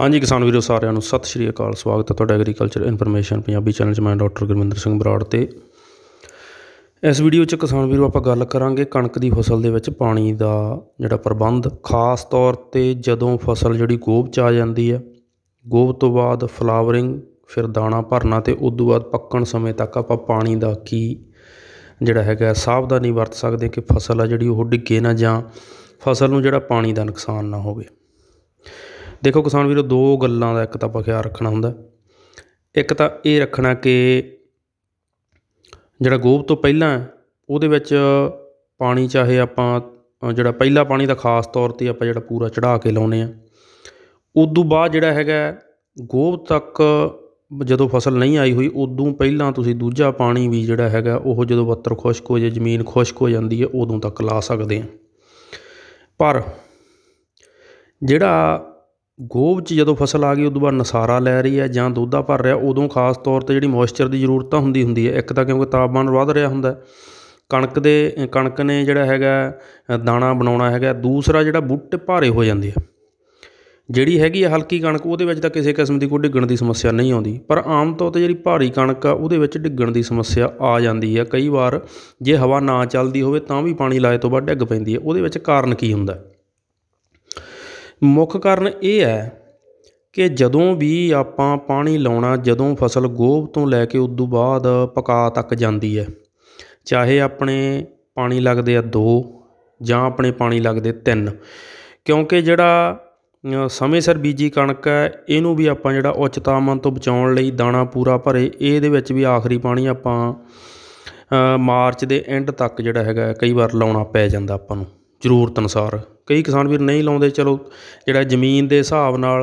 ਹਾਂਜੀ ਕਿਸਾਨ ਵੀਰੋ ਸਾਰਿਆਂ ਨੂੰ ਸਤਿ ਸ਼੍ਰੀ ਅਕਾਲ ਸਵਾਗਤ ਹੈ ਤੁਹਾਡਾ ਐਗਰੀਕਲਚਰ ਇਨਫੋਰਮੇਸ਼ਨ ਪੰਜਾਬੀ ਚੈਨਲ 'ਚ ਮੈਂ ਡਾਕਟਰ ਗੁਰਮਿੰਦਰ ਸਿੰਘ ਬਰਾੜ ਤੇ ਇਸ ਵੀਡੀਓ 'ਚ ਕਿਸਾਨ ਵੀਰੋ ਆਪਾਂ ਗੱਲ ਕਰਾਂਗੇ ਕਣਕ ਦੀ ਫਸਲ ਦੇ ਵਿੱਚ ਪਾਣੀ ਦਾ ਜਿਹੜਾ ਪ੍ਰਬੰਧ ਖਾਸ ਤੌਰ ਤੇ ਜਦੋਂ ਫਸਲ ਜਿਹੜੀ ਗੋਭ 'ਚ ਆ ਜਾਂਦੀ ਹੈ ਗੋਭ ਤੋਂ ਬਾਅਦ ਫਲਾਵਰਿੰਗ ਫਿਰ ਦਾਣਾ ਭਰਨਾ ਤੇ ਉਸ ਤੋਂ ਬਾਅਦ ਪੱਕਣ ਸਮੇਂ ਤੱਕ ਆਪਾਂ ਪਾਣੀ ਦਾ ਕੀ ਜਿਹੜਾ ਹੈਗਾ ਸਾਵਧਾਨੀ ਵਰਤ ਸਕਦੇ ਕਿ ਫਸਲ ਆ ਜਿਹੜੀ ਉਹ ਡਿੱਗੇ ਨਾ ਜਾਂ ਫਸਲ ਨੂੰ ਜਿਹੜਾ ਪਾਣੀ ਦਾ ਨੁਕਸਾਨ ਨਾ ਹੋਵੇ ਦੇਖੋ ਕਿਸਾਨ ਵੀਰੋ ਦੋ ਗੱਲਾਂ ਦਾ ਇੱਕ ਤਾਂ ਆਪਾਂ ਖਿਆਲ ਰੱਖਣਾ ਹੁੰਦਾ ਇੱਕ ਤਾਂ ਇਹ ਰੱਖਣਾ ਕਿ ਜਿਹੜਾ ਗੋਭ ਤੋਂ ਪਹਿਲਾਂ ਉਹਦੇ ਵਿੱਚ ਪਾਣੀ ਚਾਹੇ ਆਪਾਂ ਜਿਹੜਾ ਪਹਿਲਾ ਪਾਣੀ ਦਾ ਖਾਸ ਤੌਰ ਤੇ ਆਪਾਂ ਜਿਹੜਾ ਪੂਰਾ ਚੜਾ ਕੇ ਲਾਉਨੇ ਆ ਉਦੋਂ ਬਾਅਦ ਜਿਹੜਾ ਹੈਗਾ ਗੋਭ ਤੱਕ ਜਦੋਂ ਫਸਲ ਨਹੀਂ ਆਈ ਹੋਈ ਉਦੋਂ ਪਹਿਲਾਂ ਤੁਸੀਂ ਦੂਜਾ ਪਾਣੀ ਵੀ ਜਿਹੜਾ ਹੈਗਾ ਉਹ ਜਦੋਂ ਬੱਤਰ ਖੁਸ਼ਕ ਹੋ ਜੇ ਜ਼ਮੀਨ ਖੁਸ਼ਕ ਹੋ ਜਾਂਦੀ ਹੈ ਉਦੋਂ ਤੱਕ ਲਾ ਸਕਦੇ ਆ ਪਰ ਜਿਹੜਾ ਗੋਭ 'ਚ ਜਦੋਂ ਫਸਲ ਆ ਗਈ ਉਦੋਂ ਬਾਅਦ ਨਸਾਰਾ ਲੈ ਰਹੀ ਹੈ ਜਾਂ ਦੁੱਧਾ ਭਰ ਰਿਹਾ ਉਦੋਂ ਖਾਸ ਤੌਰ ਤੇ ਜਿਹੜੀ ਮੋਇਸਚਰ ਦੀ ਜ਼ਰੂਰਤ ਤਾਂ ਹੁੰਦੀ ਹੁੰਦੀ ਹੈ ਇੱਕ ਤਾਂ ਕਿਉਂਕਿ ਤਾਪਮਾਨ ਵਧ ਰਿਹਾ ਹੁੰਦਾ ਕਣਕ ਦੇ ਕਣਕ ਨੇ ਜਿਹੜਾ ਹੈਗਾ ਦਾਣਾ ਬਣਾਉਣਾ ਹੈਗਾ ਦੂਸਰਾ ਜਿਹੜਾ ਬੂਟੇ ਭਾਰੇ ਹੋ ਜਾਂਦੇ ਆ ਜਿਹੜੀ ਹੈਗੀ ਹੈ ਹਲਕੀ ਕਣਕ ਉਹਦੇ ਵਿੱਚ ਤਾਂ ਕਿਸੇ ਕਿਸਮ ਦੀ ਕੋਈ ਡਿੱਗਣ ਦੀ ਸਮੱਸਿਆ ਨਹੀਂ ਆਉਂਦੀ ਪਰ ਆਮ ਤੌਰ ਤੇ ਜਿਹੜੀ ਭਾਰੀ ਕਣਕ ਆ ਉਹਦੇ ਵਿੱਚ ਡਿੱਗਣ ਦੀ ਸਮੱਸਿਆ ਆ ਜਾਂਦੀ ਹੈ ਕਈ ਵਾਰ ਜੇ ਹਵਾ ਨਾ ਚੱਲਦੀ ਹੋਵੇ ਤਾਂ ਵੀ ਪਾਣੀ ਲਾਏ ਤੋਂ ਬਾਅਦ ਡਿੱਗ ਪੈਂਦੀ ਹੈ ਉਹਦੇ ਵਿੱਚ ਕਾਰਨ ਕੀ ਹੁੰਦਾ ਮੁੱਖ ਕਾਰਨ ਇਹ ਹੈ ਕਿ ਜਦੋਂ ਵੀ ਆਪਾਂ ਪਾਣੀ ਲਾਉਣਾ ਜਦੋਂ ਫਸਲ ਗੋਭ ਤੋਂ ਲੈ ਕੇ ਉਦੋਂ ਬਾਅਦ ਪਕਾ ਤੱਕ ਜਾਂਦੀ ਹੈ ਚਾਹੇ ਆਪਣੇ ਪਾਣੀ ਲੱਗਦੇ ਆ 2 ਜਾਂ ਆਪਣੇ ਪਾਣੀ ਲੱਗਦੇ 3 ਕਿਉਂਕਿ ਜਿਹੜਾ ਸਮੇਂ ਸਿਰ ਬੀਜੀ ਕਣਕ ਹੈ ਇਹਨੂੰ ਵੀ ਆਪਾਂ ਜਿਹੜਾ ਉੱਚ ਤਾਪਮਾਨ ਤੋਂ ਬਚਾਉਣ ਲਈ ਦਾਣਾ ਪੂਰਾ ਭਰੇ ਇਹਦੇ ਵਿੱਚ ਵੀ ਆਖਰੀ ਪਾਣੀ ਆਪਾਂ ਮਾਰਚ ਦੇ ਐਂਡ ਤੱਕ ਜਿਹੜਾ ਹੈਗਾ ਕਈ ਵਾਰ ਲਾਉਣਾ ਪੈ ਜਾਂਦਾ ਆਪਾਂ ਨੂੰ ਜ਼ਰੂਰਤ ਅਨੁਸਾਰ ਕਈ ਕਿਸਾਨ ਵੀਰ ਨਹੀਂ ਲਾਉਂਦੇ ਚਲੋ ਜਿਹੜਾ ਜ਼ਮੀਨ ਦੇ ਹਿਸਾਬ ਨਾਲ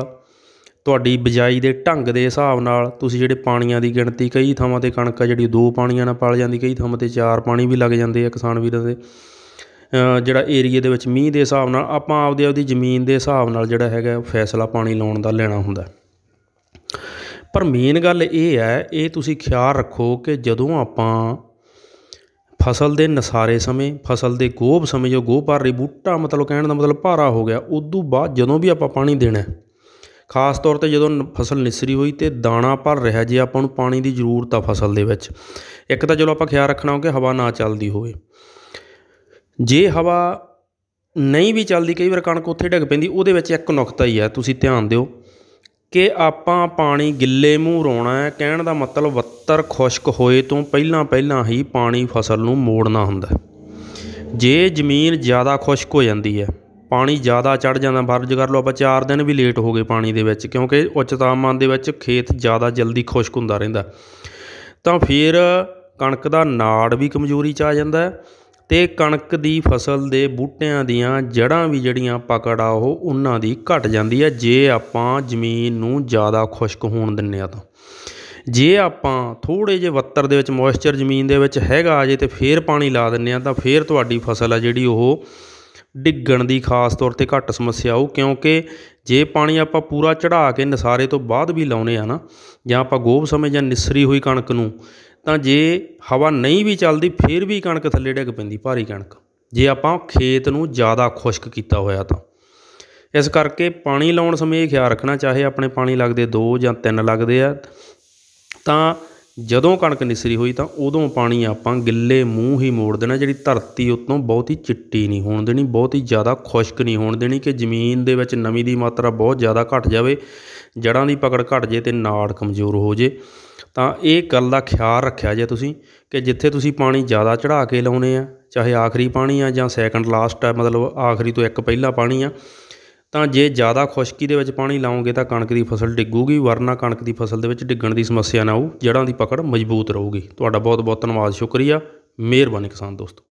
ਤੁਹਾਡੀ ਬਜਾਈ ਦੇ ਢੰਗ ਦੇ ਹਿਸਾਬ ਨਾਲ ਤੁਸੀਂ ਜਿਹੜੇ ਪਾਣੀਆਂ ਦੀ ਗਿਣਤੀ ਕਈ ਥਾਵਾਂ ਤੇ ਕਣਕ ਆ ਜਿਹੜੀ ਦੋ ਪਾਣੀਆਂ ਨਾਲ ਪਲ ਜਾਂਦੀ ਕਈ ਥਾਵਾਂ ਤੇ ਚਾਰ ਪਾਣੀ ਵੀ ਲੱਗ ਜਾਂਦੇ ਆ ਕਿਸਾਨ ਵੀਰਾਂ ਦੇ ਜਿਹੜਾ ਏਰੀਆ ਦੇ ਵਿੱਚ ਮੀਂਹ ਦੇ ਹਿਸਾਬ ਨਾਲ ਆਪਾਂ ਆਪਦੇ ਆਪਦੀ ਜ਼ਮੀਨ ਦੇ ਹਿਸਾਬ ਨਾਲ ਜਿਹੜਾ ਹੈਗਾ ਫੈਸਲਾ ਪਾਣੀ ਲਾਉਣ ਦਾ ਲੈਣਾ ਹੁੰਦਾ ਪਰ ਮੇਨ ਗੱਲ ਇਹ ਹੈ ਇਹ ਤੁਸੀਂ ਖਿਆਲ ਰੱਖੋ ਕਿ ਜਦੋਂ ਆਪਾਂ ਫਸਲ ਦੇ ਨਸਾਰੇ ਸਮੇਂ ਫਸਲ ਦੇ ਗੋਭ ਸਮੇਂ ਜੋ ਗੋਭ ਭਰ ਰਹੀ ਬੂਟਾ ਮਤਲਬ ਕਹਿਣ ਦਾ ਮਤਲਬ ਭਾਰਾ ਹੋ ਗਿਆ ਉਦੋਂ ਬਾਅਦ ਜਦੋਂ ਵੀ ਆਪਾਂ ਪਾਣੀ ਦੇਣਾ ਖਾਸ ਤੌਰ ਤੇ ਜਦੋਂ ਫਸਲ ਨਿਸਰੀ ਹੋਈ ਤੇ ਦਾਣਾ ਭਰ ਰਿਹਾ ਜੇ ਆਪਾਂ ਨੂੰ ਪਾਣੀ ਦੀ ਜ਼ਰੂਰਤ ਆ ਫਸਲ ਦੇ ਵਿੱਚ ਇੱਕ ਤਾਂ ਚਲੋ ਆਪਾਂ ਖਿਆਲ ਰੱਖਣਾ ਹੋ ਕਿ ਹਵਾ ਨਾ ਚੱਲਦੀ ਹੋਵੇ ਜੇ ਹਵਾ ਨਹੀਂ ਵੀ ਚੱਲਦੀ ਕਈ ਵਾਰ ਕਣਕ ਉੱਥੇ ਡਿੱਗ ਪੈਂਦੀ ਉਹਦੇ ਵਿੱਚ ਇੱਕ ਨੁਕਤਾ ਹੀ ਆ ਤੁਸੀਂ ਧਿਆਨ ਦਿਓ ਕਿ ਆਪਾਂ ਪਾਣੀ ਗਿੱਲੇ ਮੂੰਹ ਰੋਣਾ ਹੈ ਕਹਿਣ ਦਾ ਮਤਲਬ ਬੱਤਰ ਖੁਸ਼ਕ ਹੋਏ ਤੋਂ ਪਹਿਲਾਂ ਪਹਿਲਾਂ ਹੀ ਪਾਣੀ ਫਸਲ ਨੂੰ ਮੋੜਨਾ ਹੁੰਦਾ ਜੇ ਜ਼ਮੀਨ ਜ਼ਿਆਦਾ ਖੁਸ਼ਕ ਹੋ ਜਾਂਦੀ ਹੈ ਪਾਣੀ ਜ਼ਿਆਦਾ ਚੜ ਜਾਂਦਾ ਬਰਜ ਕਰ ਲਓ ਆਪਾਂ 4 ਦਿਨ ਵੀ ਲੇਟ ਹੋ ਗਏ ਪਾਣੀ ਦੇ ਵਿੱਚ ਕਿਉਂਕਿ ਉੱਚ ਤਾਪਮਾਨ ਦੇ ਵਿੱਚ ਖੇਤ ਜ਼ਿਆਦਾ ਜਲਦੀ ਖੁਸ਼ਕ ਹੁੰਦਾ ਰਹਿੰਦਾ ਤਾਂ ਫਿਰ ਕਣਕ ਦਾ ਨਾੜ ਵੀ ਕਮਜ਼ੋਰੀ ਚ ਆ ਜਾਂਦਾ ਹੈ ਤੇ ਕਣਕ ਦੀ ਫਸਲ ਦੇ ਬੂਟਿਆਂ ਦੀਆਂ ਜੜ੍ਹਾਂ ਵੀ ਜਿਹੜੀਆਂ ਪਕੜਾ ਉਹ ਉਹਨਾਂ ਦੀ ਘਟ ਜਾਂਦੀ ਹੈ ਜੇ ਆਪਾਂ ਜ਼ਮੀਨ ਨੂੰ ਜ਼ਿਆਦਾ ਖੁਸ਼ਕ ਹੋਣ ਦਿੰਨੇ ਆ ਤਾਂ ਜੇ ਆਪਾਂ ਥੋੜੇ ਜਿਹੇ ਵੱਤਰ ਦੇ ਵਿੱਚ ਮੋਇਸਚਰ ਜ਼ਮੀਨ ਦੇ ਵਿੱਚ ਹੈਗਾ ਜੇ ਤੇ ਫੇਰ ਪਾਣੀ ਲਾ ਦਿੰਨੇ ਆ ਤਾਂ ਫੇਰ ਤੁਹਾਡੀ ਫਸਲ ਆ ਜਿਹੜੀ ਉਹ ਡਿੱਗਣ ਦੀ ਖਾਸ ਤੌਰ ਤੇ ਘੱਟ ਸਮੱਸਿਆ ਆਉ ਕਿਉਂਕਿ ਜੇ ਪਾਣੀ ਆਪਾਂ ਪੂਰਾ ਚੜਾ ਕੇ ਨਸਾਰੇ ਤੋਂ ਬਾਅਦ ਵੀ ਲਾਉਨੇ ਆ ਨਾ ਜਾਂ ਆਪਾਂ ਗੋਭ ਸਮੇਂ ਜਾਂ ਨਿਸਰੀ ਹੋਈ ਕਣਕ ਨੂੰ ਤਾਂ ਜੇ ਹਵਾ ਨਹੀਂ ਵੀ ਚੱਲਦੀ ਫਿਰ ਵੀ ਕਣਕ ਥੱਲੇ ਡਿੱਗ ਪੈਂਦੀ ਭਾਰੀ ਕਣਕ ਜੇ ਆਪਾਂ ਖੇਤ ਨੂੰ ਜ਼ਿਆਦਾ ਖੁਸ਼ਕ ਕੀਤਾ ਹੋਇਆ ਤਾਂ ਇਸ ਕਰਕੇ ਪਾਣੀ ਲਾਉਣ ਸਮੇਂ ਇਹ ਖਿਆਲ ਰੱਖਣਾ ਚਾਹੇ ਆਪਣੇ ਪਾਣੀ ਲੱਗਦੇ 2 ਜਾਂ 3 ਲੱਗਦੇ ਆ ਤਾਂ ਜਦੋਂ ਕਣਕ ਨਿਸਰੀ ਹੋਈ ਤਾਂ ਉਦੋਂ ਪਾਣੀ ਆਪਾਂ ਗਿੱਲੇ ਮੂੰਹ ਹੀ ਮੋੜ ਦੇਣਾ ਜਿਹੜੀ ਧਰਤੀ ਉਤੋਂ ਬਹੁਤ ਹੀ ਚਿੱਟੀ ਨਹੀਂ ਹੋਣ ਦੇਣੀ ਬਹੁਤ ਹੀ ਜ਼ਿਆਦਾ ਖੁਸ਼ਕ ਨਹੀਂ ਹੋਣ ਦੇਣੀ ਕਿ ਜ਼ਮੀਨ ਦੇ ਵਿੱਚ ਨਮੀ ਦੀ ਮਾਤਰਾ ਬਹੁਤ ਜ਼ਿਆਦਾ ਘਟ ਜਾਵੇ ਜੜਾਂ ਦੀ ਪਕੜ ਘਟ ਜੇ ਤੇ ਨਾੜ ਕਮਜ਼ੋਰ ਹੋ ਜੇ ਤਾਂ ਇਹ ਗੱਲ ਦਾ ਖਿਆਲ ਰੱਖਿਆ ਜੇ ਤੁਸੀਂ ਕਿ ਜਿੱਥੇ ਤੁਸੀਂ ਪਾਣੀ ਜ਼ਿਆਦਾ ਚੜਾ ਕੇ ਲਾਉਨੇ ਆ ਚਾਹੇ ਆਖਰੀ ਪਾਣੀ ਆ ਜਾਂ ਸੈਕੰਡ ਲਾਸਟ ਆ ਮਤਲਬ ਆਖਰੀ ਤੋਂ ਇੱਕ ਪਹਿਲਾ ਪਾਣੀ ਆ ਤਾਂ ਜੇ ਜ਼ਿਆਦਾ ਖੁਸ਼ਕੀ ਦੇ ਵਿੱਚ ਪਾਣੀ ਲਾਉਂਗੇ ਤਾਂ ਕਣਕ ਦੀ ਫਸਲ ਡਿੱਗੂਗੀ ਵਰਨਾ ਕਣਕ ਦੀ ਫਸਲ ਦੇ ਵਿੱਚ ਡਿੱਗਣ ਦੀ ਸਮੱਸਿਆ ਨਾ ਆਊ ਜੜਾਂ ਦੀ ਪਕੜ ਮਜ਼ਬੂਤ ਰਹੂਗੀ ਤੁਹਾਡਾ ਬਹੁਤ ਬਹੁਤ ਧੰਨਵਾਦ ਸ਼ੁਕਰੀਆ ਮਿਹਰਬਾਨੀ ਕਿਸਾਨ ਦੋਸਤੋ